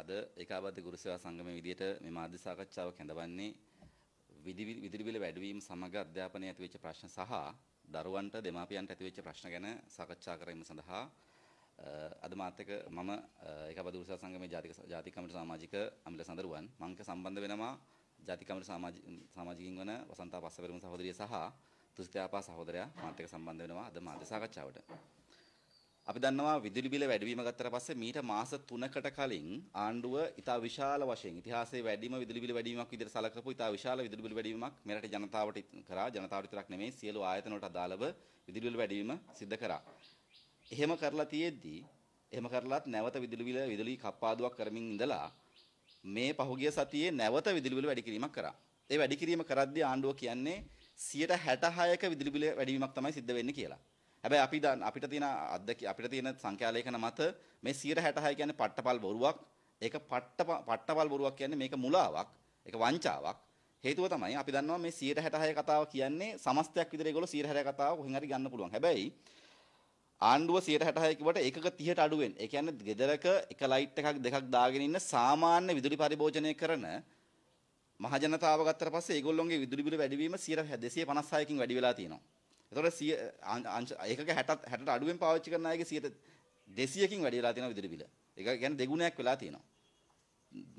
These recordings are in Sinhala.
අද ඒකාබද්ධ ගුරු සේවා සංගමයේ විදිහට මේ මාධ්‍ය සාකච්ඡාව කැඳවන්නේ විදුලි බිල වැඩිවීම සමග අධ්‍යාපනයේ ඇතිවෙච්ච ප්‍රශ්න සහ දරුවන්ට දෙමාපියන්ට ඇතිවෙච්ච ප්‍රශ්න ගැන සාකච්ඡා කිරීම සඳහා අද මාත් එක්ක මම ඒකාබද්ධ ගුරු සේවා සංගමයේ ජාතික ජාතික කමිටු සමාජික අමිල සඳරුවන් මම සම්බන්ධ වෙනවා ජාතික කමිටු සමාජිකින් වන වසන්තා පස්සපෙරමුණ සහෝදරිය සහ තුසිතාපා සහෝදරයා මාත් එක්ක සම්බන්ධ වෙනවා අද මාධ්‍ය සාකච්ඡාවට. අපි දන්නවා විදුලි බිල වැඩිවීම ගත්තට පස්සේ මීට මාස 3කට කලින් ආණ්ඩුව ඉතා විශාල වශයෙන් ඉතිහාසයේ වැඩිම විදුලි බිල වැඩිවීමක් විදිහට සලකපු ඉතා විශාල විදුලි බිල වැඩිවීමක් මෙරට ජනතාවට කරා ජනතාවට විතරක් නෙමෙයි සියලු ආයතන වලට අදාළව විදුලි බිල වැඩිවීම සිද්ධ කරා. එහෙම කරලා තියෙද්දී එහෙම කරලත් නැවත විදුලි බිල විදුලි කප්පාදුවක් කරමින් ඉඳලා මේ පහුගිය සතියේ නැවත විදුලි බිල වැඩි කිරීමක් කරා. ඒ වැඩි කිරීම කරද්දී ආණ්ඩුව කියන්නේ 66ක විදුලි බිල වැඩිවීමක් තමයි සිද්ධ වෙන්නේ කියලා. හැබැයි අපි දැන් අපිට තියෙන අද්දක අපිට තියෙන සංඛ්‍යාලේඛන මත මේ 166 කියන්නේ පට්ටපල් බොරුවක්. ඒක පට්ට පට්ටපල් බොරුවක් කියන්නේ මේක මුලාවක්. ඒක වංචාවක්. හේතුව තමයි අපි දන්නවා මේ 166 කතාව කියන්නේ සමස්තයක් විතර ඒගොල්ලෝ 166 කතාව කොහෙන් හරි ගන්න පුළුවන්. හැබැයි ආණ්ඩුව 166 කිව්වට ඒකක 30ට අඩු වෙන. ඒ කියන්නේ ගෙදරක එක ලයිට් එකක් දෙකක් දාගෙන ඉන්න සාමාන්‍ය විදුලි පරිභෝජනය කරන මහජනතාව ගත්තට පස්සේ ඒගොල්ලොන්ගේ විදුලි බිල වැඩිවීම 256කින් වැඩි වෙලා තියෙනවා. එතකොට 100 ඒකක 60 60ට අඩුවෙන් පාවිච්චි කරන අයගේ 100 200කින් වැඩි වෙලා තියෙනවා විදුලි බිල. ඒක කියන්නේ දෙගුණයක් වෙලා තියෙනවා.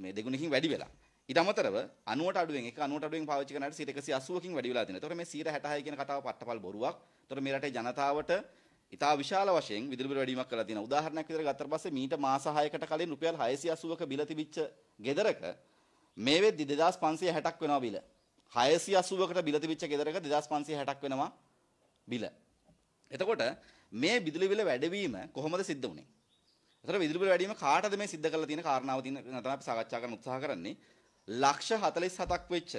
මේ දෙගුණකින් වැඩි වෙලා. ඊට අමතරව 90ට අඩුවෙන් එක 90ට අඩුවෙන් පාවිච්චි කරන අයට 180කින් වැඩි වෙලා තියෙනවා. එතකොට මේ 166 කියන කතාව පට්ටපල් බොරුවක්. එතකොට මේ රටේ ජනතාවට ඉතා විශාල වශයෙන් විදුලි බිල වැඩිවීමක් කරලා තියෙනවා. උදාහරණයක් විදිහට ගත්තට පස්සේ මීට මාස 6කට කලින් රුපියල් 680ක බිල තිබිච්ච ගෙදරක මේ වෙද්දි 2560ක් වෙනවා බිල. 680කට බිල තිබිච්ච ගෙදරක 2560ක් වෙනවා බිල. එතකොට මේ විදුලි බිල වැඩවීම කොහොමද සිද්ධ වුනේ? එතකොට විදුලි බිල වැඩිම කාටද මේ සිද්ධ කරලා තියෙන කාරණාව තියෙන තමයි අපි සාකච්ඡා කරන්න උත්සාහ කරන්නේ. ලක්ෂ 47ක් වෙච්ච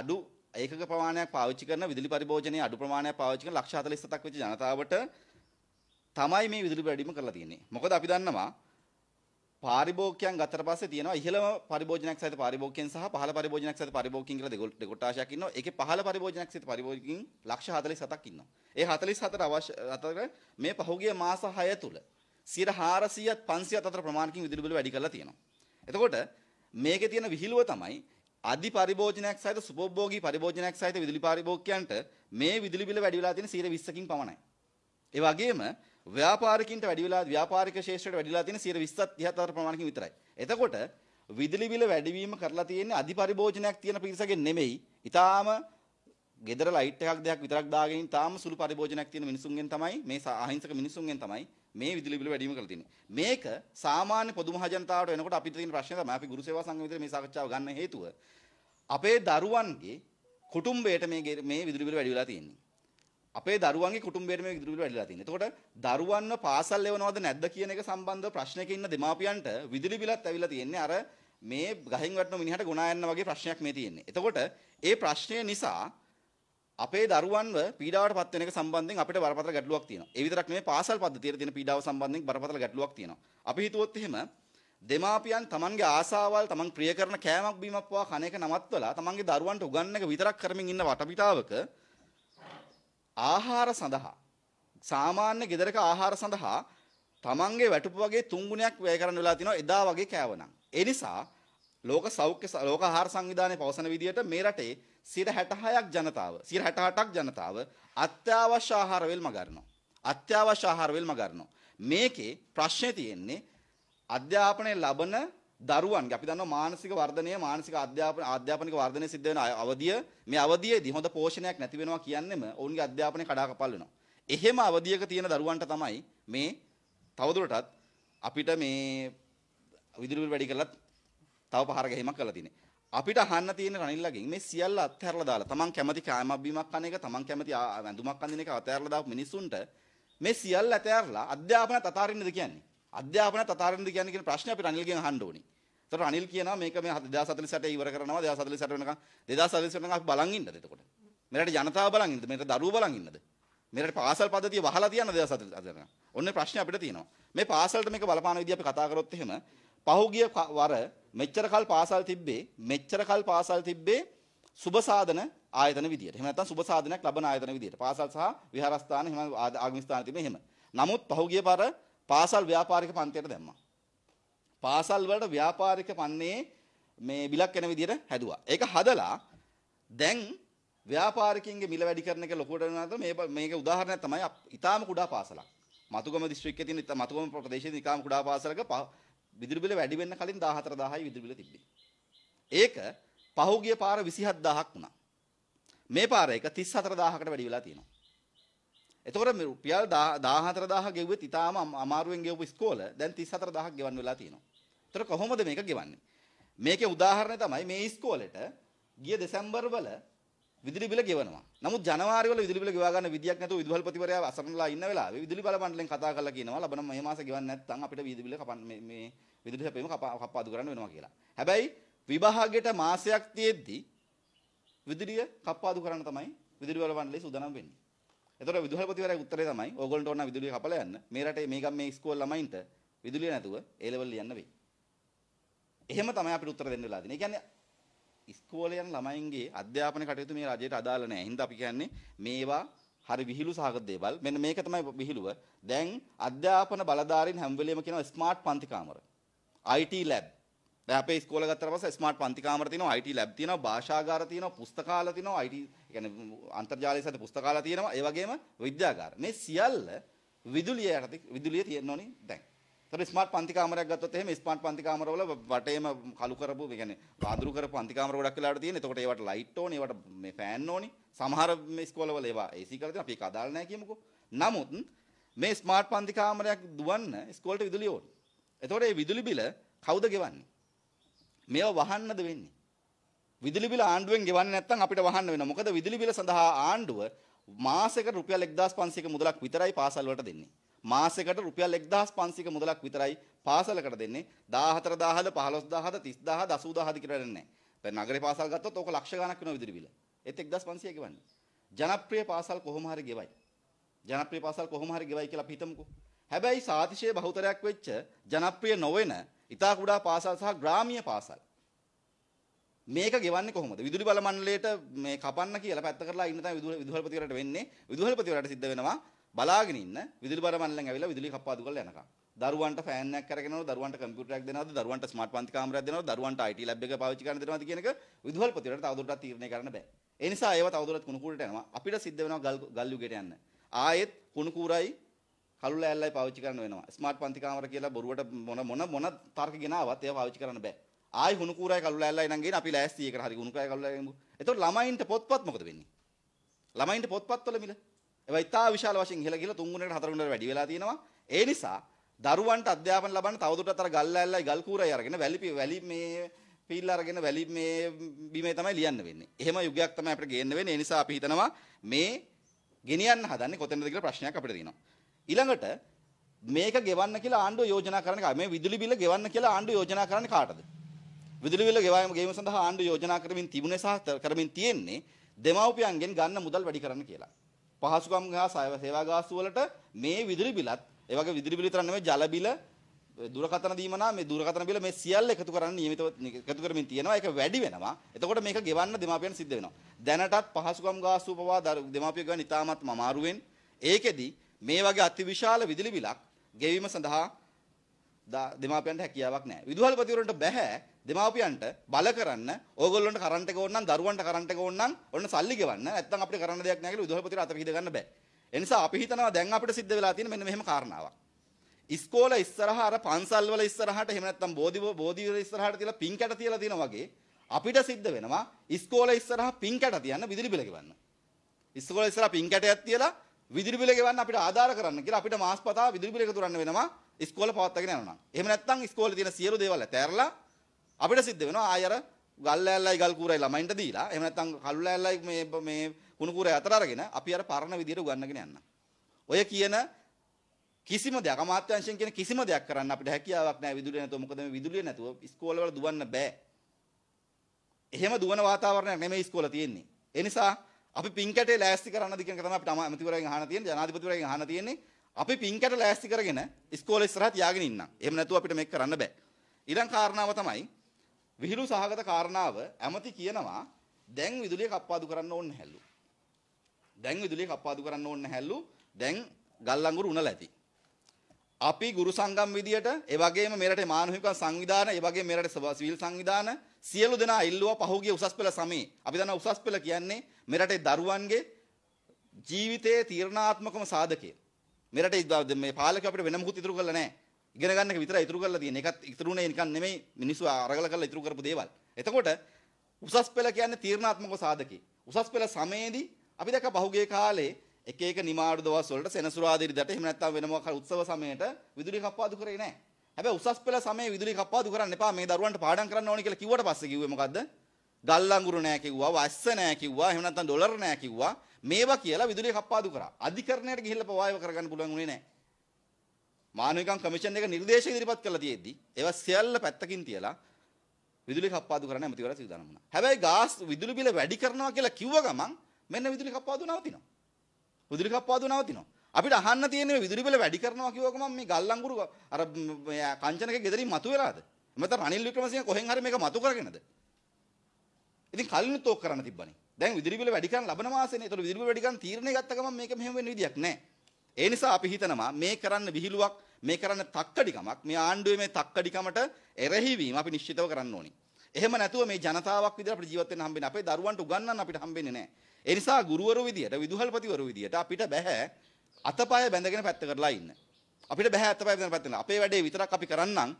අඩු ඒකක ප්‍රමාණයක් පාවිච්චි කරන විදුලි පරිභෝජනයේ අඩු ප්‍රමාණයක් පාවිච්චි කරන ලක්ෂ 47ක් වෙච්ච ජනතාවට තමයි මේ විදුලි වැඩිම කරලා තියෙන්නේ. මොකද අපි දන්නවා පාරිභෝගිකයන් ගතට පස්සේ තියෙනවා ඉහළම පරිභෝජනයක් සහිත පාරිභෝගිකයන් සහ පහළ පරිභෝජනයක් සහිත පරිභෝගිකයන් කියලා දෙකොටාශයක් ඉන්නවා. ඒකේ පහළ පරිභෝජනයක් සහිත පරිභෝගිකයන් 147ක් ඉන්නවා. ඒ 44 අවශ්‍ය අතර මේ පහුගිය මාස 6 තුල 400ත් 500ත් අතර ප්‍රමාණකින් විදුලි බිල වැඩි කරලා තියෙනවා. එතකොට මේකේ තියෙන විහිළුව තමයි අධි පරිභෝජනයක් සහිත සුපභෝගී පරිභෝජනයක් සහිත විදුලි පරිභෝගිකයන්ට මේ විදුලි බිල වැඩි වෙලා තියෙන 120කින් පමණයි. ඒ වගේම ව්‍යාපාරිකින්ට වැඩි වෙලා ව්‍යාපාරික ශේෂ්ත්‍රයට වැඩිලා තියෙන 120ත් 30ත් අතර ප්‍රමාණකින් විතරයි. එතකොට විදුලි බිල වැඩිවීම කරලා තියෙන්නේ අධිපරිභෝජනයක් තියෙන පිරිසගෙන් නෙමෙයි. ඊටාම ගෙදර ලයිට් එකක් දෙයක් විතරක් දාගෙන තාම සුළු පරිභෝජනයක් තියෙන මිනිසුන්ගෙන් තමයි මේ අහිංසක මිනිසුන්ගෙන් තමයි මේ විදුලි බිල වැඩිම කරලා තියෙන්නේ. මේක සාමාන්‍ය පොදු මහජනතාවට එනකොට අපිට තියෙන ප්‍රශ්නේ තමයි අපි ගුරු සේවා සංඝ විතර මේ සාකච්ඡාව ගන්න හේතුව අපේ දරුවන්ගේ කුටුම්බයට මේ මේ විදුලි බිල වැඩි වෙලා තියෙන්නේ. අපේ දරුවන්ගේ කුටුම්බයට මේ විදුලි බිල වැඩිලා තියෙනවා. එතකොට දරුවන්ව පාසල් එවනවද නැද්ද කියන එක සම්බන්ධව ප්‍රශ්නයක ඉන්න දෙමාපියන්ට විදුලි බිලත් ඇවිල්ලා තියෙන්නේ අර මේ ගහින් වටන මිනිහට ගුණා යන්න වගේ ප්‍රශ්නයක් මේ තියෙන්නේ. එතකොට ඒ ප්‍රශ්නය නිසා අපේ දරුවන්ව පීඩාවට පත් වෙන එක සම්බන්ධයෙන් අපිට බරපතල ගැටලුවක් තියෙනවා. ඒ විතරක් නෙමෙයි පාසල් පද්ධතියේ තියෙන පීඩාව සම්බන්ධයෙන් බරපතල ගැටලුවක් තියෙනවා. අපි හිතුවොත් එහෙම දෙමාපියන් තමන්ගේ ආසාවල් තමන් ප්‍රිය කරන කෑමක් බීමක් පවා කන එක නවත්වලා තමන්ගේ දරුවන්ට උගන්වන එක විතරක් කරමින් ඉන්න වටපිටාවක ආහාර සඳහා සාමාන්‍ය ගෙදරක ආහාර සඳහා තමන්ගේ වැටුප වගේ තුන්ගුණයක් වැය කරන්න වෙලා තිනවා එදා වගේ කෑවනම්. ඒ නිසා ලෝක සෞඛ්‍ය ලෝක ආහාර සංවිධානයේ පවසන විදිහට මේ රටේ 66ක් ජනතාව 68ක් ජනතාව අත්‍යවශ්‍ය ආහාර වේල් මගරනවා. අත්‍යවශ්‍ය ආහාර වේල් මගරනවා. මේකේ ප්‍රශ්නේ තියෙන්නේ අධ්‍යාපනයේ ලබන දරුවන්ගේ අපි දන්නවා මානසික වර්ධනය මානසික අධ්‍යාපන අධ්‍යාපනික වර්ධනය සිද්ධ වෙන අවධිය මේ අවධියේදී හොඳ පෝෂණයක් නැති වෙනවා කියන්නේම ඔවුන්ගේ අධ්‍යාපනය කඩාකපල් වෙනවා. එහෙම අවධියක තියෙන දරුවන්ට තමයි මේ තවදුරටත් අපිට මේ විදුලි වැඩි කරලා තව පහර ගැහිමක් කරලා තියෙන්නේ. අපිට අහන්න තියෙන රනිල්ලගෙන් මේ සියල්ල අත්හැරලා දාලා තමන් කැමති කෑමක් බීමක් කන එක තමන් කැමති ඇඳුමක් අඳින එක අතහැරලා දාපු මිනිස්සුන්ට මේ සියල්ල අතහැරලා අධ්‍යාපනත් අතාරින්නද කියන්නේ? අධ්‍යාපනත් අතාරින්නද කියන්නේ කියන ප්‍රශ්නේ අපි රනිල්ගෙන් අහන්න ඕනේ. එතකොට අනිල් කියනවා මේක මේ 2048 ඉවර කරනවා 2048 වෙනකන් 2048 වෙනකන් අපි බලන් ඉන්නද එතකොට මෙරට ජනතාව බලන් ඉන්නද මෙරට දරුවෝ බලන් ඉන්නද මෙරට පාසල් පද්ධතිය වහලා තියන 2048 වෙනකන් ඔන්න ප්‍රශ්නේ අපිට තියෙනවා මේ පාසල්ට මේක බලපාන විදිහ අපි කතා කරොත් එහෙම පහුගිය වර මෙච්චර කල් පාසල් තිබ්බේ මෙච්චර කල් පාසල් තිබ්බේ සුබ සාධන ආයතන විදියට එහෙම නැත්නම් සුබ සාධනයක් ලබන ආයතන විදියට පාසල් සහ විහාරස්ථාන එහෙම ආගමික ස්ථාන තිබ්බේ එහෙම නමුත් පහුගිය වර පාසල් ව්‍යාපාරික පන්තියට දැම්මා පාසල් වලට ව්‍යාපාරික පන්නේ මේ බිලක් එන විදිහට හැදුවා. ඒක හදලා දැන් ව්‍යාපාරිකයින්ගේ මිල වැඩි කරන එක ලොකුවට වෙනවා මේ මේක උදාහරණයක් තමයි ඊටාම කුඩා පාසලක්. මතුගම දිස්ත්‍රික්කයේ තියෙන මතුගම ප්‍රදේශයේ ඊටාම කුඩා පාසලක විදුලි බිල වැඩි වෙන්න කලින් 14000යි විදුලි බිල තිබ්බේ. ඒක පහුගිය පාර 27000ක් වුණා. මේ පාර එක 34000කට වැඩි වෙලා තියෙනවා. එතකොට රුපියල් 14000 ගෙව්වෙත් ඊටාම අමාරුවෙන් ගෙවපු ඉස්කෝල දැන් 34000ක් ගෙවන්න වෙලා තියෙනවා. ඒතර කොහොමද මේක ගෙවන්නේ? මේකේ උදාහරණය තමයි මේ ඉස්කෝලේට ගිය දෙසැම්බර් වල විදුලි බිල ගෙවනවා. නමුත් ජනවාරි වල විදුලි බිල ගෙවා ගන්න විදියක් නැතුව විදුහල්පතිවරයා අසරණලා ඉන්න වෙලාවේ විදුලි බල මණ්ඩලෙන් කතා කරලා කියනවා ලබන මේ මාසේ ගෙවන්න නැත්නම් අපිට විදුලි බිල කපන්න මේ මේ විදුලි හැපීම කපාදු කරන්න වෙනවා කියලා. හැබැයි විභාගයට මාසයක් තියෙද්දි විදුලිය කපාදු කරන්න තමයි විදුලි බල මණ්ඩලය සූදානම් වෙන්නේ. ඒතකොට විදුහල්පතිවරයාගේ උත්තරේ තමයි ඕගොල්ලන්ට ඕන විදුලිය කපලා යන්න. මේ රටේ මේ ගම් මේ ස්කෝල් ළමයින්ට විදුලිය නැතුව A level ලියන්න වෙයි. එහෙම තමයි අපිට උත්තර දෙන්න වෙලා තියෙන්නේ. ඒ කියන්නේ ඉස්කෝලේ යන ළමයින්ගේ අධ්‍යාපන කටයුතු මේ රජයට අදාළ නැහැ. හින්දා අපි කියන්නේ මේවා හරි විහිළු සහගත දේවල්. මෙන්න මේක තමයි විහිළුව. දැන් අධ්‍යාපන බලධාරීන් හැම වෙලෙම කියනවා ස්මාර්ට් පන්ති කාමර. IT lab. දැන් අපේ ඉස්කෝල ගත්තට පස්සේ ස්මාර්ට් පන්ති කාමර තියෙනවා, IT lab තියෙනවා, භාෂාගාර තියෙනවා, පුස්තකාල තියෙනවා, IT කියන්නේ අන්තර්ජාලය සහිත පුස්තකාල තියෙනවා, ඒ වගේම විද්‍යාගාර. මේ සියල්ල විදුලිය යටතේ විදුලිය තියෙනෝනේ දැන්. තර ස්මාර්ට් පන්ති කාමරයක් ගත්තොත් එහෙම ස්මාර්ට් පන්ති කාමරවල වටේම කළු කරපු ඒ කියන්නේ පාදුරු කරපු පන්ති කාමර ගොඩක් වෙලාට තියෙන. එතකොට ඒවට ලයිට් ඕනේ, ඒවට මේ ෆෑන් ඕනේ. සමහර මේ ස්කෝලවල ඒවා AC කරලා තියෙන. අපි ඒක අදාළ නැහැ කියමුකෝ. නමුත් මේ ස්මාර්ට් පන්ති කාමරයක් දුවන්න ස්කෝලට විදුලිය ඕනේ. එතකොට මේ විදුලි බිල කවුද ගෙවන්නේ? මේව වහන්නද වෙන්නේ? විදුලි බිල ආණ්ඩුවෙන් ගෙවන්නේ නැත්නම් අපිට වහන්න වෙනවා. මොකද විදුලි බිල සඳහා ආණ්ඩුව මාසෙකට රුපියල් 1500ක මුදලක් විතරයි පාසල් වලට දෙන්නේ. මාසෙකට රුපියල් 1500ක මුදලක් විතරයි පාසලකට දෙන්නේ. 14000 15000 30000 80000 කියලා දෙන්නේ. දැන් නගරේ පාසල් ගත්තොත් ඕක ලක්ෂ ගණක් වෙනවා විදුලි බිල. ඒත් 1500 ගෙවන්නේ. ජනප්‍රිය පාසල් කොහොම හරි ගෙවයි. ජනප්‍රිය පාසල් කොහොම හරි ගෙවයි කියලා අපි හිතමුකෝ. හැබැයි සාතිශය බහුතරයක් වෙච්ච ජනප්‍රිය නොවන ඉතා කුඩා පාසල් සහ ග්‍රාමීය පාසල් මේක ගෙවන්නේ කොහොමද? විදුලි බල මණ්ඩලයට මේ කපන්න කියලා පැත්ත කරලා ඉන්න තමයි විදුහල්පතිවරට වෙන්නේ. විදුහල්පතිවරට සිද්ධ වෙනවා බලාගෙන ඉන්න විදුලි බල මණ්ඩලෙන් ඇවිල්ලා විදුලි කප්පාදු කරලා යනකම්. දරුවන්ට ෆෑන් එකක් අරගෙන යනවා, දරුවන්ට කම්පියුටර් එකක් දෙනවද, දරුවන්ට ස්මාර්ට් පන්ති කාමරයක් දෙනවද, දරුවන්ට IT ලැබ් එක පාවිච්චි කරන්න දෙනවද කියන එක විදුහල්පතිවරට තවදුරටත් තීරණය කරන්න බෑ. ඒ නිසා ඒව තවදුරටත් කුණු කුරට යනවා. අපිට සිද්ධ වෙනවා ගල් ගල් යුගයට යන්න. ආයෙත් කුණු කුරයි කළු ලෑල්ලයි පාවිච්චි කරන්න වෙනවා. ස්මාර්ට් පන්ති කාමර කියලා බොරුවට මොන මොන මොන තර්ක ගෙනාවත් ඒවා පාවිච්චි කරන්න බෑ. ආයි හුණු කූරයි කළු ලෑල්ලයි නම් ගේන අපි ලෑස්ති එකට හරි හුණු කූරයි කළු ලෑල්ලයි ගමු. එතකොට ළමයින්ට පොත්පත් මොකද වෙන්නේ? ළමයින්ට පොත්පත්වල මිල. ඒවා ඉතා විශාල වශයෙන් ඉහළ ගිහලා තුන් ගුණයකට හතර ගුණයකට වැඩි වෙලා තියෙනවා. ඒ නිසා දරුවන්ට අධ්‍යාපන ලබන්න තවදුරටත් අර ගල් ලෑල්ලයි ගල් කූරයි අරගෙන වැලි වැලි මේ පිල්ල අරගෙන වැලි මේ බිමේ තමයි ලියන්න වෙන්නේ. එහෙම යුගයක් තමයි අපිට ගේන්න වෙන්නේ. ඒ නිසා අපි හිතනවා මේ ගෙනියන්න හදන්නේ කොතැනද කියලා ප්‍රශ්නයක් අපිට තියෙනවා. ඊළඟට මේක ගෙවන්න කියලා ආණ්ඩුව යෝජනා කරන එක මේ විදුලි බිල ගෙවන්න කියලා ආණ්ඩුව යෝජනා කරන්නේ කාටද? විදුලි බිල ගෙවීම ගැනීම සඳහා ආණ්ඩුව යෝජනා කරමින් තිබුණේ සහ කරමින් තියෙන්නේ දෙමව්පියන්ගෙන් ගන්න මුදල් වැඩි කරන්න කියලා. පහසුකම් හා සේවා ගාස්තු වලට මේ විදුලි බිලත් ඒ වගේ විදුලි බිල විතරක් නෙමෙයි ජල බිල දුරකථන දීමනා මේ දුරකථන බිල මේ සියල්ල එකතු කරන්න නියමිතව එකතු කරමින් තියෙනවා ඒක වැඩි වෙනවා එතකොට මේක ගෙවන්න දෙමාපියන් සිද්ධ වෙනවා දැනටත් පහසුකම් ගාස්තු පවා දෙමාපිය ගන්න ඉතාමත් අමාරුවෙන් ඒකෙදි මේ වගේ අතිවිශාල විදුලි බිලක් ගෙවීම සඳහා දෙමාපියන්ට හැකියාවක් නැහැ. විදුහල්පතිවරුන්ට බෑ දෙමාපියන්ට බල කරන්න ඕගොල්ලොන්ට කරන්ට් එක ඕන නම් දරුවන්ට කරන්ට් එක ඕන නම් ඔන්න සල්ලි ගෙවන්න. නැත්තම් අපිට කරන්න දෙයක් නැහැ කියලා විදුහල්පතිවරු අත පිහිට ගන්න බෑ. ඒ නිසා අපි හිතනවා දැන් අපිට සිද්ධ වෙලා තියෙන මෙන්න මෙහෙම කාරණාවක්. ඉස්කෝල ඉස්සරහා අර පන්සල් වල ඉස්සරහට එහෙම නැත්තම් බෝධි බෝධි වල ඉස්සරහට තියලා පින් කැට තියලා තියෙනා වගේ අපිට සිද්ධ වෙනවා ඉස්කෝල ඉස්සරහා පින් කැට තියන්න විදුලි බිල ගෙවන්න. ඉස්කෝල ඉස්සරහා පින් කැටයක් තියලා විදුලි බිල ගෙවන්න අපිට ආධාර කරන්න කියලා අපිට මාස් පතා විදුලි බිල එකතු කරන්න වෙනවා ඉස්කෝල පවත්වාගෙන යනවා නම්. එහෙම නැත්නම් ඉස්කෝලේ තියෙන සියලු දේවල් ඇතෑරලා අපිට සිද්ධ වෙනවා ආය අර ගල් ඇල්ලයි ගල් කූරයි ළමයින්ට දීලා එහෙම නැත්නම් කළු ඇල්ලයි මේ මේ කුණු කූරයි අතර අරගෙන අපි අර පරණ විදියට උගන්වගෙන යන්න. ඔය කියන කිසිම දෙයක් අමාත්‍යංශයෙන් කියන කිසිම දෙයක් කරන්න අපිට හැකියාවක් නැහැ විදුලිය නැතුව මොකද මේ විදුලිය නැතුව ඉස්කෝල වල දුවන්න බෑ. එහෙම දුවන වාතාවරණයක් නෙමෙයි ඉස්කෝල තියෙන්නේ. ඒ නිසා අපි පින්කැටේ ලෑස්ති කරන්නද කියන එක තමයි අපිට අමතිවරයෙන් අහන්න තියෙන්නේ ජනාධිපතිවරයෙන් අහන්න තියෙන්නේ අපි පින්කැට ලෑස්ති කරගෙන ඉස්කෝලේ ඉස්සරහ තියාගෙන ඉන්නම්. එහෙම නැතුව අපිට මේක කරන්න බෑ. ඊළඟ කාරණාව තමයි විහිළු සහගත කාරණාව ඇමති කියනවා දැන් විදුලිය කප්පාදු කරන්න ඕනේ නැහැලු. දැන් විදුලිය කප්පාදු කරන්න ඕනේ නැහැලු. දැන් ගල් අඟුරු උනලා ඇති. අපි ගුරු සංගම් විදියට ඒ වගේම මෙරටේ මානවික සංවිධාන ඒ වගේම මෙරටේ සිවිල් සංවිධාන සියලු දෙනා ඉල්ලුවා පහුගිය උසස් පෙළ සමයේ අපි දන්නා උසස් පෙළ කියන්නේ මෙරටේ දරුවන්ගේ ජීවිතයේ තීරණාත්මකම සාධකය මෙරටේ මේ පාලකයෝ අපිට වෙන මොකුත් ඉතුරු කරලා නැහැ ඉගෙන ගන්න එක විතරයි ඉතුරු කරලා තියෙන්නේ ඒකත් ඉතුරුනේ නිකන් නෙමෙයි මිනිස්සු අරගල කරලා ඉතුරු කරපු දේවල් එතකොට උසස් පෙළ කියන්නේ තීරණාත්මකව සාධකේ උසස් පෙළ සමයේදී අපි දැක්ක පහුගිය කාලේ එක එක නිමාඩු දවස් වලට සෙනසුරාදා එහෙම නැත්නම් වෙන මොකක් හරි උත්සව සමයට විදුලිය කප්පාදු කරේ නැහැ. හැබැයි උසස් පෙළ සමයේ විදුලිය කප්පාදු කරන්න එපා මේ දරුවන්ට පාඩම් කරන්න ඕනේ කියලා කිව්වට පස්සේ කිව්වේ මොකද්ද? ගල් අඟුරු නැහැ කිව්වා, වස්ස නැහැ කිව්වා, එහෙම නැත්නම් ඩොලර් නැහැ කිව්වා. මේවා කියලා විදුලිය කප්පාදු කරා. අධිකරණයට ගිහිල්ලා පවායව කරගන්න පුළුවන් උනේ නැහැ. මානවිකම් කමිෂන් එක නිර්දේශ ඉදිරිපත් කරලා තියෙද්දි ඒවා සියල්ල පැත්තකින් තියලා විදුලි කප්පාදු කරන්න ඇමතිවරයා සිව්දානම් වුණා. හැබැයි ගාස් විදුලි බිල වැඩි කරනවා කියලා කිව්ව ගමන් මෙන්න විදුලි කප්පාදු නවතිනවා. විදුලි කප්පාදුව නවතිනවා. අපිට අහන්න තියෙන්නේ විදුලි බල වැඩි කරනවා කිව්වක මම මේ ගල්ලංගුරු අර කංචනගේ ගෙදරින් මතුවෙලාද? මත රනිල් වික්‍රමසිංහ කොහෙන් හරි මේක මතු කරගෙනද? ඉතින් කලිනුත් ඕක කරන්න තිබ්බනේ. දැන් විදුලි බල වැඩි කරන්න ලබන මාසෙනේ. ඒතකොට විදුලි බල වැඩි කරන්න තීරණය ගත්ත ගමන් මේක මෙහෙම වෙන්න විදියක් නැහැ. ඒ නිසා අපි හිතනවා මේ කරන්න විහිළුවක් මේ කරන්න තක්කඩිකමක් මේ ආණ්ඩුවේ මේ තක්කඩිකමට එරෙහිවීම අපි නිශ්චිතව කරන්න ඕනේ. එහෙම නැතුව මේ ජනතාවක් විදිහට අපිට ජීවත් වෙන්න හම්බෙන්නේ අපේ දරුවන්ට උගන්වන්න අපිට හම්බෙන්නේ නැහැ. ඒ නිසා ගුරුවරු විදියට විදුහල්පතිවරු විදියට අපිට බෑ අතපය බැඳගෙන පැත්ත කරලා ඉන්න. අපිට බෑ අතපය බැඳගෙන පැත්ත අපේ වැඩේ විතරක් අපි කරන්නම්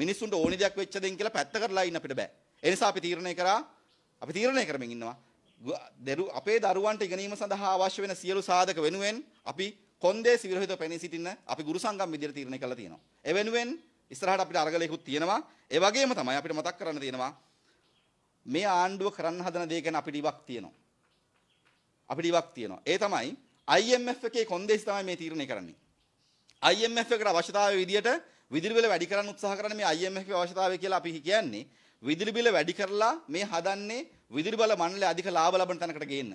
මිනිස්සුන්ට ඕනි දෙයක් වෙච්ච දෙයින් කියලා පැත්ත කරලා ඉන්න අපිට බෑ. ඒ නිසා අපි තීරණය කරා අපි තීරණය කරමින් ඉන්නවා. අපේ දරුවන්ට ඉගෙනීම සඳහා අවශ්‍ය වෙන සියලු සාධක වෙනුවෙන් අපි කොන්දේසි විරහිතව පෙනී සිටින්න අපි ගුරු සංගම් විදියට තීරණය කළා තියෙනවා. ඒ වෙනුවෙන් ඉස්සරහට අපිට අරගලයකුත් තියෙනවා. ඒ වගේම තමයි අපිට මතක් කරන්න තියෙනවා මේ ආණ්ඩුව කරන්න හදන දේ ගැන අපිට ඉවක් තියෙනවා. අපිට ඉවක් තියෙනවා. ඒ තමයි IMF එකේ කොන්දේසි තමයි මේ තීරණය කරන්නේ. IMF එකට අවශ්‍යතාවය විදියට විදුලි බිල වැඩි කරන්න උත්සාහ කරන මේ IMF එකේ අවශ්‍යතාවය කියලා අපි කියන්නේ විදුලි බිල වැඩි කරලා මේ හදන්නේ විදුලි බල මණ්ඩලය අධික ලාභ ලබන තැනකට ගේන්න.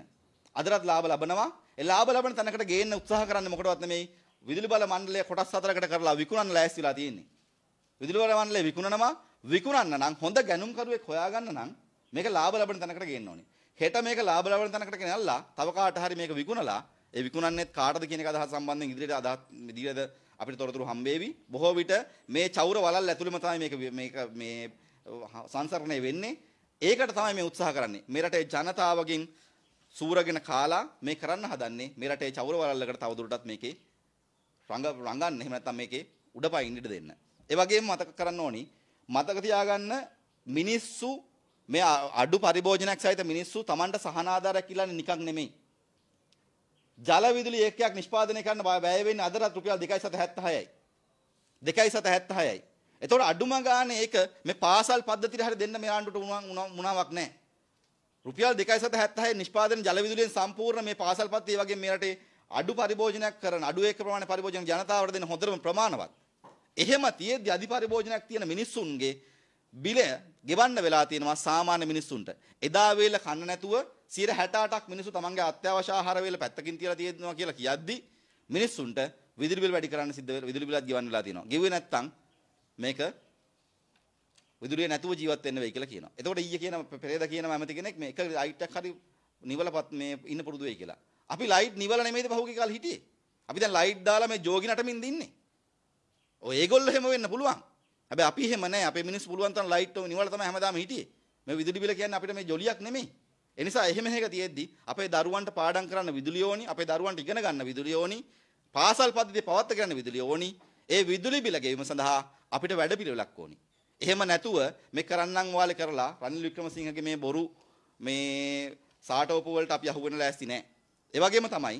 අදටත් ලාභ ලබනවා. ඒ ලාභ ලබන තැනකට ගේන්න උත්සාහ කරන්නේ මොකටවත් නෙමෙයි විදුලි බල මණ්ඩලය කොටස් හතරකට කරලා විකුණන්න ලෑස්ති වෙලා තියෙන්නේ. විදුලි බල මණ්ඩලය විකුණනවා විකුණන්න නම් හොඳ ගැනුම්කරුවෙක් හොයාගන්න නම් මේක ලාභ ලබන තැනකට ගේන්න ඕනේ. හෙට මේක ලාභ ලබන තැනකට ගෙනල්ලා තව කාට හරි මේක විකුණලා ඒ විකුණන්නේත් කාටද කියන එක අදහස සම්බන්ධයෙන් ඉදිරියට අදහස් ඉදිරියට අපිට තොරතුරු හම්බෙවි. බොහෝ විට මේ චෞර වලල් ඇතුළෙම තමයි මේක මේක මේ සංසරණය වෙන්නේ. ඒකට තමයි මේ උත්සාහ කරන්නේ. මේ රටේ ජනතාවගෙන් සූරගෙන කාලා මේ කරන්න හදන්නේ මේ රටේ චෞර වලල්ලකට තවදුරටත් මේකේ රඟ රඟන්න එහෙම නැත්නම් මේකේ උඩපයින් ඉන්න දෙන්න. ඒ වගේම මතක කරන්න ඕනි මතක තියාගන්න මිනිස්සු මේ අඩු පරිභෝජනයක් සහිත මිනිස්සු Tamanට සහනාධාරයක් ඉල්ලන්නේ නිකන් නෙමෙයි. ජල විදුලි ඒකකයක් නිෂ්පාදනය කරන්න වැය වෙන්නේ අදටත් රුපියල් 2.76යි. 2.76යි. එතකොට අඩුම ගානේ ඒක මේ පාසල් පද්ධතියට හරි දෙන්න මේ ආණ්ඩුවට මුණාවක් නැහැ. රුපියල් 2.76 නිෂ්පාදන ජල විදුලියෙන් සම්පූර්ණ මේ පාසල් පත්ති වගේ මේ රටේ අඩු පරිභෝජනයක් කරන අඩු ඒක ප්‍රමාණය පරිභෝජන ජනතාවට දෙන හොඳම ප්‍රමාණවත්. එහෙම තියෙද්දි අධි පරිභෝජනයක් තියෙන මිනිස්සුන්ගේ බිලය ගෙවන්න වෙලා තියෙනවා සාමාන්‍ය මිනිස්සුන්ට. එදා වේල කන්න නැතුව 68ක් මිනිස්සු තමන්ගේ අත්‍යවශ්‍ය ආහාර වේල පැත්තකින් තියලා තියෙනවා කියලා කියද්දි මිනිස්සුන්ට විදුලි බිල් වැඩි කරන්න සිද්ධ වෙලා විදුලි බිලත් ගෙවන්න වෙලා තියෙනවා. ගෙවුවේ නැත්තම් මේක විදුලිය නැතුව ජීවත් වෙන්න වෙයි කියලා කියනවා. එතකොට ඊයේ කියන පෙරේදා කියන මැමති කෙනෙක් මේ එක ලයිට් එකක් හරි නිවලපත් මේ ඉන්න පුරුදු වෙයි කියලා. අපි ලයිට් නිවල නෙමෙයිද පහුගිය කාලේ හිටියේ. අපි දැන් ලයිට් දාලා මේ ජෝගි නටමින් දින්නේ. ඔය ඒගොල්ලෝ හැම වෙන්න පුළුවන්. හැබැයි අපි එහෙම නැහැ. අපේ මිනිස්සු පුළුවන් තරම් ලයිට් ඔය නිවල තමයි හැමදාම හිටියේ. මේ විදුලි බිල කියන්නේ අපිට මේ ජොලියක් නෙමෙයි. ඒ නිසා එහෙම හේක තියෙද්දි අපේ දරුවන්ට පාඩම් කරන්න විදුලිය ඕනි, අපේ දරුවන්ට ඉගෙන ගන්න විදුලිය ඕනි, පාසල් පද්ධතිය පවත්ත ගන්න විදුලිය ඕනි. ඒ විදුලි බිල ගෙවීම සඳහා අපිට වැඩ පිළිවෙලක් ඕනි. එහෙම නැතුව මේ කරන්නම් වාලේ කරලා රනිල් වික්‍රමසිංහගේ මේ බොරු මේ සාටෝප වලට අපි අහු වෙන ලෑස්ති නැහැ. ඒ වගේම තමයි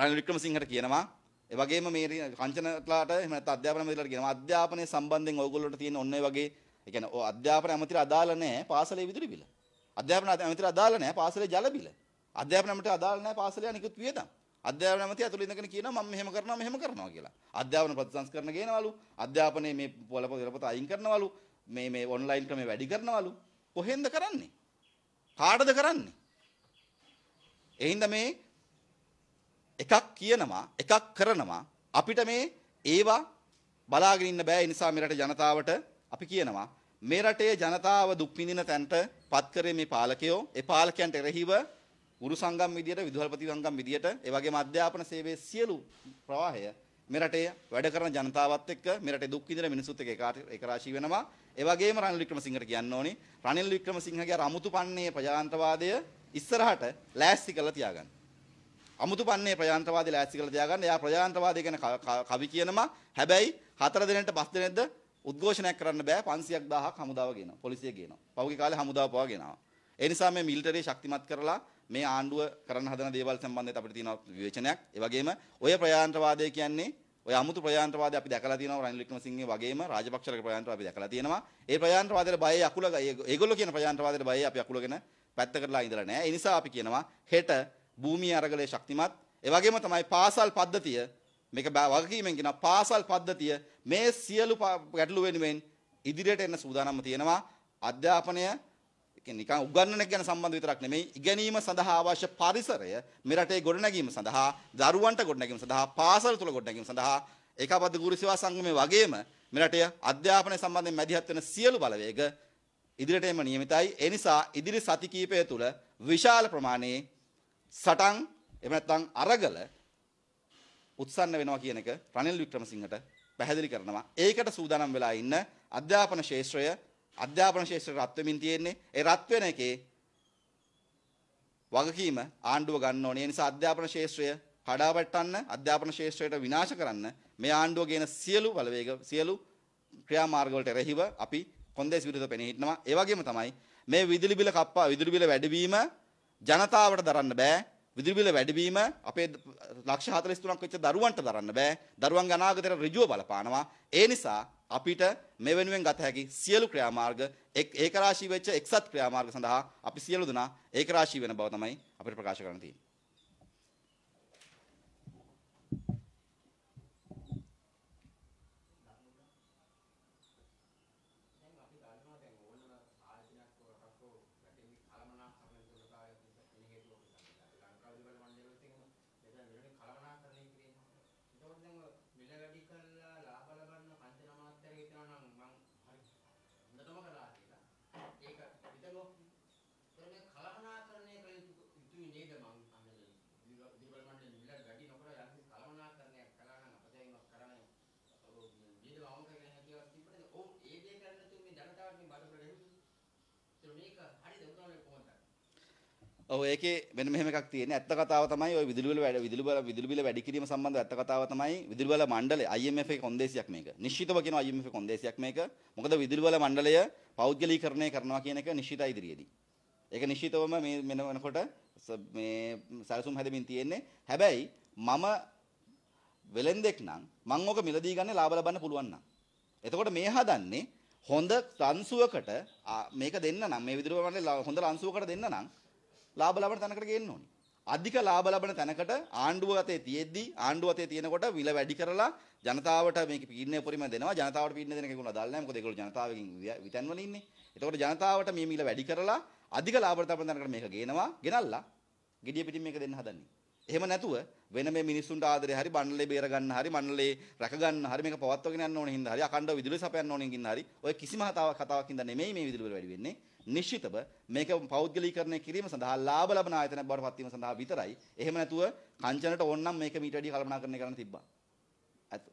රනිල් වික්‍රමසිංහට කියනවා ඒ වගේම මේ රංචනලාට එහෙම නැත්නම් අධ්‍යාපන අමාත්‍යලාට කියනවා අධ්‍යාපනයේ සම්බන්ධයෙන් ඕගොල්ලන්ට තියෙන ඔන්න ඒ වගේ ඒ කියන්නේ ඔය අධ්‍යාපන අමාත්‍යර අදාළ නැහැ පාසලේ විදුලි බිල. අධ්‍යාපන අමාත්‍යර අදාළ නැහැ පාසලේ ජල බිල. අධ්‍යාපන අමාත්‍යර අදාළ නැහැ පාසලේ අනිකුත් වියදම්. අධ්‍යාපන අමාත්‍ය ඇතුළේ ඉඳගෙන කියනවා මම මෙහෙම කරනවා මෙහෙම කරනවා කියලා. අධ්‍යාපන ප්‍රතිසංස්කරණ ගේනවලු. අධ්‍යාපනයේ මේ පොළපොත ඉරපත අයින් කරනවලු. මේ මේ ඔන්ලයින් ක්‍රම වැඩි කරනවලු. කොහෙන්ද කරන්නේ? කාටද කරන්නේ? එහින්ද මේ එකක් කියනවා එකක් කරනවා අපිට මේ ඒවා බලාගෙන ඉන්න බෑ ඒ නිසා මේ රටේ ජනතාවට අපි කියනවා මේ රටේ ජනතාව දුක් විඳින තැනට පත් කරේ මේ පාලකයෝ ඒ පාලකයන්ට එරෙහිව ගුරු සංගම් විදියට විදුහල්පති සංගම් විදියට ඒ වගේම අධ්‍යාපන සේවයේ සියලු ප්‍රවාහය මේ රටේ වැඩ කරන ජනතාවත් එක්ක මේ රටේ දුක් විඳින මිනිසුත් එක්ක ඒකරාශී වෙනවා ඒ වගේම රනිල් වික්‍රමසිංහට කියන්න ඕනි රනිල් වික්‍රමසිංහගේ අර අමුතු පන්නේ ප්‍රජාතන්ත්‍රවාදය ඉස්සරහට ලෑස්ති කරලා තියාගන්න අමුතුපන්නේ ප්‍රජාන්ත්‍රවාදී ලෑස්ති කරලා තියාගන්න. එයා ප්‍රජාන්ත්‍රවාදී ගැන කවි කියනවා. හැබැයි හතර දිනෙන්ට පස් දිනෙන්ද උද්ඝෝෂණයක් කරන්න බෑ 500ක් 1000ක් හමුදාව ගේනවා. පොලිසිය ගේනවා. පහුගිය කාලේ හමුදාව පවා ගෙනාවා. ඒ නිසා මේ මිලිටරිය ශක්තිමත් කරලා මේ ආණ්ඩුව කරන්න හදන දේවල් සම්බන්ධයෙන් අපිට තියෙන විවේචනයක්. ඒ වගේම ඔය ප්‍රජාන්ත්‍රවාදය කියන්නේ ඔය අමුතු ප්‍රජාන්ත්‍රවාදය අපි දැකලා තියෙනවා රනිල් වික්‍රමසිංහගේ වගේම රාජපක්ෂලගේ ප්‍රජාන්ත්‍රවාදය අපි දැකලා තියෙනවා. ඒ ප්‍රජාන්ත්‍රවාදයේ බය අකුල ඒගොල්ලෝ කියන ප්‍රජාන්ත්‍රවාදයේ බය අපි අකුලගෙන පැත්තකටලා ඉඳලා නැහැ. ඒ නිසා අපි කියනවා හෙට භූමිය අරගලයේ ශක්තිමත් ඒ වගේම තමයි පාසල් පද්ධතිය මේක වගකීමෙන් කියන පාසල් පද්ධතිය මේ සියලු ගැටලු වෙනුවෙන් ඉදිරියට එන්න සූදානම්ම තියෙනවා අධ්‍යාපනය නිකන් උගන්නන ගැන සම්බන්ධ විතරක් නෙමෙයි ඉගෙනීම සඳහා අවශ්‍ය පරිසරය මෙරටේ ගොඩනැගීම සඳහා දරුවන්ට ගොඩනැගීම සඳහා පාසල් තුල ගොඩනැගීම සඳහා ඒකාබද්ධ ගුරු සේවා සංගමයේ වගේම මෙරටේ අධ්‍යාපනය සම්බන්ධයෙන් මැදිහත් වෙන සියලු බලවේග ඉදිරියට එම නියමිතයි ඒ නිසා ඉදිරි සති කිහිපය තුළ විශාල ප්‍රමාණයේ සටන් එහෙම නැත්නම් අරගල උත්සන්න වෙනවා කියන එක රනිල් වික්‍රමසිංහට පැහැදිලි කරනවා. ඒකට සූදානම් වෙලා ඉන්න අධ්‍යාපන ශාස්ත්‍රය අධ්‍යාපන ශාස්ත්‍රය රත් වෙමින් තියෙන්නේ. ඒ රත් වෙන එකේ වගකීම ආණ්ඩුව ගන්න ඕනේ. ඒ නිසා අධ්‍යාපන ශාස්ත්‍රය කඩාවැටන්න, අධ්‍යාපන ශාස්ත්‍රයට විනාශ කරන්න මේ ආණ්ඩුව ගේන සියලු බලවේග සියලු ක්‍රියාමාර්ගවලට එරෙහිව අපි කොන්දේසි විරුද්ධව පෙනී හිටනවා. ඒ වගේම තමයි මේ විදුලි බිල කප්පා විදුලි බිල වැඩිවීම ජනතාවට දරන්න බෑ විදුලි බිල වැඩිවීම අපේ ලක්ෂ 43ක් වෙච්ච දරුවන්ට දරන්න බෑ. දරුවන් අනාගතයට ඍජුව බලපානවා. ඒ නිසා අපිට මේ වෙනුවෙන් ගත හැකි සියලු ක්‍රියාමාර්ග ඒකරාශී වෙච්ච එක්සත් ක්‍රියාමාර්ග සඳහා අපි සියලු දෙනා ඒකරාශී වෙන බව තමයි අපිට ප්‍රකාශ කරන්න තියෙන්නේ. ඔව් ඒකේ වෙන මෙහෙම එකක් තියෙන්නේ. ඇත්ත කතාව තමයි ওই විදුලි බල විදුලි බල විදුලි බිල වැඩි කිරීම සම්බන්ධව ඇත්ත කතාව තමයි විදුලි බල මණ්ඩලය IMF එකේ කොන්දේසියක් මේක. නිශ්චිතව කියනවා IMF කොන්දේසියක් මේක. මොකද විදුලි බල මණ්ඩලය පෞද්ගලීකරණය කරනවා කියන එක නිශ්චිතයි ඉදිරියේදී. ඒක නිශ්චිතවම මේ මෙන වෙනකොට මේ සැලසුම් හැදමින් තියෙන්නේ. හැබැයි මම වෙලෙන්දෙක් නම් මම ඕක මිලදී ගන්න ලාභ ලබන්න පුළුවන් නම්. එතකොට මේ හදන්නේ හොඳ තන්සුවකට මේක දෙන්න නම් මේ විදුලි බල මණ්ඩලය හොඳ ලන්සුවකට දෙන්න නම් ලාභ ලබන තැනකට ගේන්න ඕනේ. අධික ලාභ ලබන තැනකට ආණ්ඩුව අතේ තියෙද්දි ආණ්ඩුව අතේ තියෙනකොට විල වැඩි කරලා ජනතාවට මේක පීඩනය පරිම දෙනවා. ජනතාවට පීඩන දෙන එක ඒගොල්ලෝ දන්නේ නැහැ. මොකද ඒගොල්ලෝ ජනතාවකින් විතැන්වල ඉන්නේ. එතකොට ජනතාවට මේ මිල වැඩි කරලා අධික ලාභ ලබන තැනකට මේක ගේනවා. ගෙනල්ලා gediya pitin මේක දෙන්න හදන්නේ. එහෙම නැතුව වෙන මේ මිනිස්සුන්ට ආදරේ හරි බණ්ඩලේ බේර ගන්න හරි මණ්ඩලේ රැක ගන්න හරි මේක පවත්වාගෙන යන්න ඕනේ හින්දා හරි අකණ්ඩව විදුලිය සපයන්න ඕනේ හින්දා හරි ඔය කිසිම කතාවක් කතාවක් හින්දා නෙමෙයි මේ විදුලිය වැඩි වෙන්නේ නිශ්චිතව මේක පෞද්ගලීකරණය කිරීම සඳහා ලාභ ලබන ආයතන බවට පත් වීම සඳහා විතරයි. එහෙම නැතුව කංචනට ඕනනම් මේක මීට වැඩිය කල්පනාකරණය කරන්න තිබ්බා. ඇත්ත.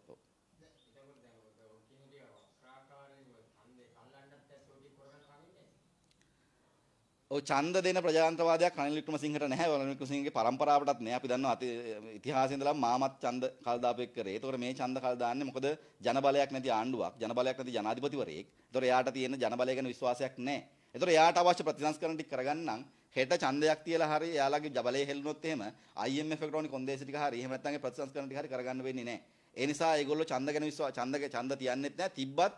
ඔව් ඡන්ද දෙන ප්‍රජාතන්ත්‍රවාදයක් අනිල් වික්‍රමසිංහට නැහැ. අනිල් වික්‍රමසිංහගේ પરම්පරාවටත් නෑ. අපි දන්නවා ඉතිහාසයේ ඉඳලා මාමත් ඡන්ද කල්දාපෙක් කරේ. ඒතකොට මේ ඡන්ද කල් දාන්නේ මොකද ජනබලයක් නැති ආණ්ඩුවක්, ජනබලයක් නැති ජනාධිපතිවරයෙක්. ඒතකොට එයාට තියෙන ජනබලය ගැන විශ්වාසයක් නැහැ. ඒතකොට එයාට අවශ්‍ය ප්‍රතිසංස්කරණ ටික කරගන්නම් හෙට ඡන්දයක් තියලා හරි එයාලගේ ජබලේ හෙල්ලුනොත් එහෙම IMF එකට ඕනි කොන්දේසි ටික හරි එහෙම නැත්නම් ඒ ප්‍රතිසංස්කරණ ටික හරි කරගන්න වෙන්නේ නැහැ. ඒ නිසා ඒගොල්ලෝ ඡන්ද ගැන විශ්වාස ඡන්දක ඡන්ද තියන්නෙත් නැහැ. තිබ්බත්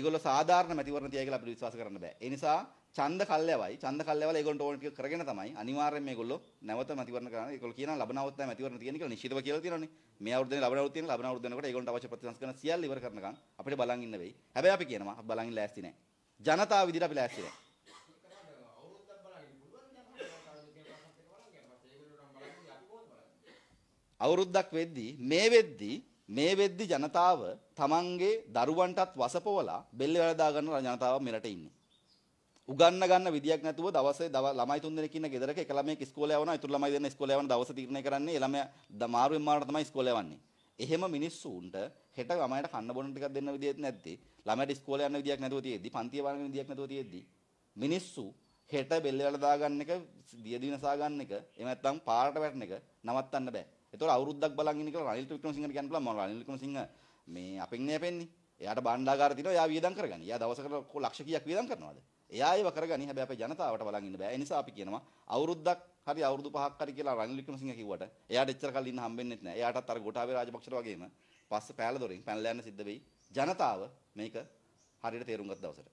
ඒගොල්ලෝ සාධාරණ මැතිවරණ තියයි කියලා අපිට විශ්වාස කරන්න බෑ. ඒ නිසා ඡන්ද කල්යවයි ඡන්ද කල්යවල ඒගොල්ලන්ට ඕන ටික කරගෙන තමයි අනිවාර්යෙන් මේගොල්ලෝ නැවත මැතිවරණ කරන්න. ඒගොල්ලෝ කියනවා ලබනවත් නැහැ මැතිවරණ තියෙන කියලා නිශ්චිතව කියලා තියෙනවානේ. මේ අවුරුද්දේ ලබන අවුරුද්ද තියෙන ලබන අවුරුද්ද වෙනකොට ඒගොල්ලන්ට අවශ්‍ය ප්‍රතිසංස්කරණ සියල්ල ඉවර කරනකම් අපිට බලන් ඉන්න වෙයි. හැබැයි අපි කියනවා අපි බලන් ඉන්න ලෑස්ති නැහැ. ජනතාව විදිහට අපි ලෑස්ති නැහැ. අවුරුද්දක් වෙද්දී මේ වෙද්දී මේ වෙද්දී ජනතාව තමන්ගේ දරුවන්ටත් වසපොවලා බෙල්ල වැලදා ගන්න ජනතාව මෙරට ඉන්නේ. උගන්න ගන්න විදියක් නැතුව දවසේ ළමයි තුන් දෙනෙක් ඉන්න ගෙදරක එක ළමයෙක් ඉස්කෝලේ යවනවා, ඉතුරු ළමයි දෙන්න ඉස්කෝලේ යවන දවස තීරණය කරන්නේ ළමයා මාරුවෙන් මාරුවට තමයි ඉස්කෝලේ යවන්නේ. එහෙම මිනිස්සුන්ට හෙට ළමයට කන්න බොන ටිකක් දෙන්න විදියක් නැද්දී ළමයට ඉස්කෝලේ යන්න විදියක් නැතුව තියෙද්දි පන්තිය වරන විදියක් නැතුව තියෙද්දි මිනිස්සු හෙට බෙල්ල වල දාගන්න එක දිය දිනසා ගන්න එක එහෙම නැත්නම් පාරට වැටෙන එක නවත්තන්න බෑ ඒතකොට අවුරුද්දක් බලන් ඉන්න කියලා රනිල් වික්‍රමසිංහට කියන්න පුළුවන් මම රනිල් වික්‍රමසිංහ මේ අපෙන් නෑ පෙන්නේ එයාට බණ්ඩාගාර තියෙනවා එයා වියදම් කරගනි එයා දවසකට ලක්ෂ කීයක් වියදම් කරනවද එයා ඒව කරගනි හැබැයි අපේ ජනතාවට බලන් ඉන්න බෑ ඒ නිසා අපි කියනවා අවුරුද්දක් හරි අවුරුදු පහක් හරි කියලා රනිල් වික්‍රමසිංහ කිව්වට එයාට එච්චර කල් ඉන්න හම්බෙන්නේ නැහැ. එයාටත් අර ගෝඨාභය රාජපක්ෂට වගේම පස්ස පෑල දොරින් පැනලා යන්න සිද්ධ වෙයි. ජනතාව මේක හරියට තේරුම් ගත්ත දවසට